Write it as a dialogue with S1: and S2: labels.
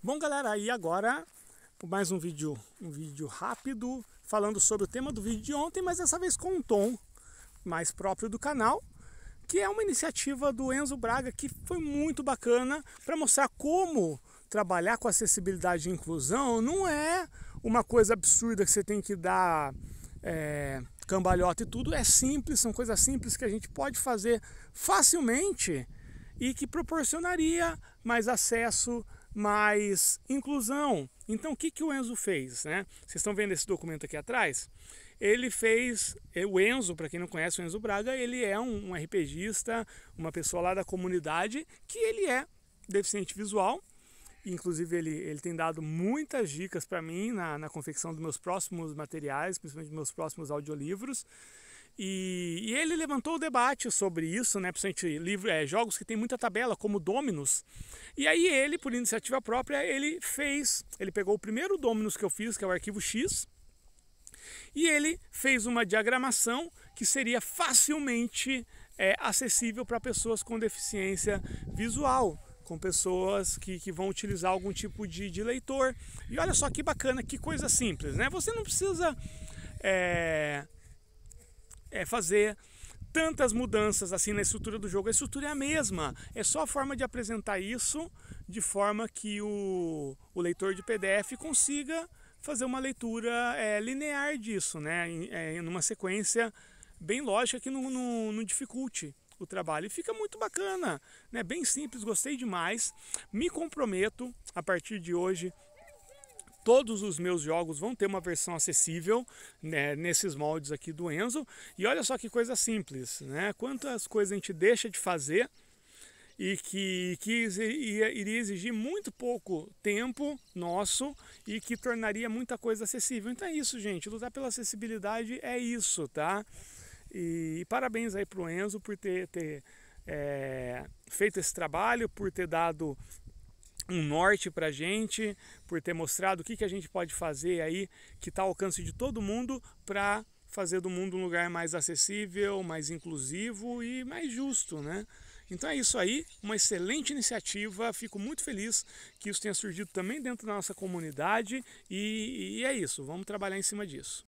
S1: Bom galera, aí agora mais um vídeo, um vídeo rápido falando sobre o tema do vídeo de ontem, mas dessa vez com um tom mais próprio do canal, que é uma iniciativa do Enzo Braga que foi muito bacana para mostrar como trabalhar com acessibilidade e inclusão não é uma coisa absurda que você tem que dar é, cambalhota e tudo, é simples, são coisas simples que a gente pode fazer facilmente e que proporcionaria mais acesso mas inclusão. Então o que, que o Enzo fez? Né? Vocês estão vendo esse documento aqui atrás? Ele fez, eh, o Enzo, para quem não conhece o Enzo Braga, ele é um, um RPGista, uma pessoa lá da comunidade, que ele é deficiente visual, inclusive ele, ele tem dado muitas dicas para mim na, na confecção dos meus próximos materiais, principalmente dos meus próximos audiolivros. E, e, ele levantou o debate sobre isso, né, livro, é, jogos que tem muita tabela, como Dominus. E aí ele, por iniciativa própria, ele fez, ele pegou o primeiro Dominus que eu fiz, que é o arquivo X, e ele fez uma diagramação que seria facilmente é, acessível para pessoas com deficiência visual, com pessoas que, que vão utilizar algum tipo de, de leitor. E olha só que bacana, que coisa simples, né? Você não precisa... É, é, fazer tantas mudanças assim na estrutura do jogo. A estrutura é a mesma, é só a forma de apresentar isso de forma que o, o leitor de PDF consiga fazer uma leitura é, linear disso, né? Em, é, numa sequência bem lógica que não, não, dificulte o trabalho. E fica muito bacana, né? Bem simples, gostei demais. Me comprometo a partir de hoje Todos os meus jogos vão ter uma versão acessível né, nesses moldes aqui do Enzo. E olha só que coisa simples, né? Quantas coisas a gente deixa de fazer e que, que iria exigir muito pouco tempo nosso e que tornaria muita coisa acessível. Então é isso, gente. Lutar pela acessibilidade é isso, tá? E, e parabéns aí pro Enzo por ter, ter é, feito esse trabalho, por ter dado um norte para a gente, por ter mostrado o que, que a gente pode fazer aí, que está ao alcance de todo mundo, para fazer do mundo um lugar mais acessível, mais inclusivo e mais justo, né? Então é isso aí, uma excelente iniciativa, fico muito feliz que isso tenha surgido também dentro da nossa comunidade e, e é isso, vamos trabalhar em cima disso.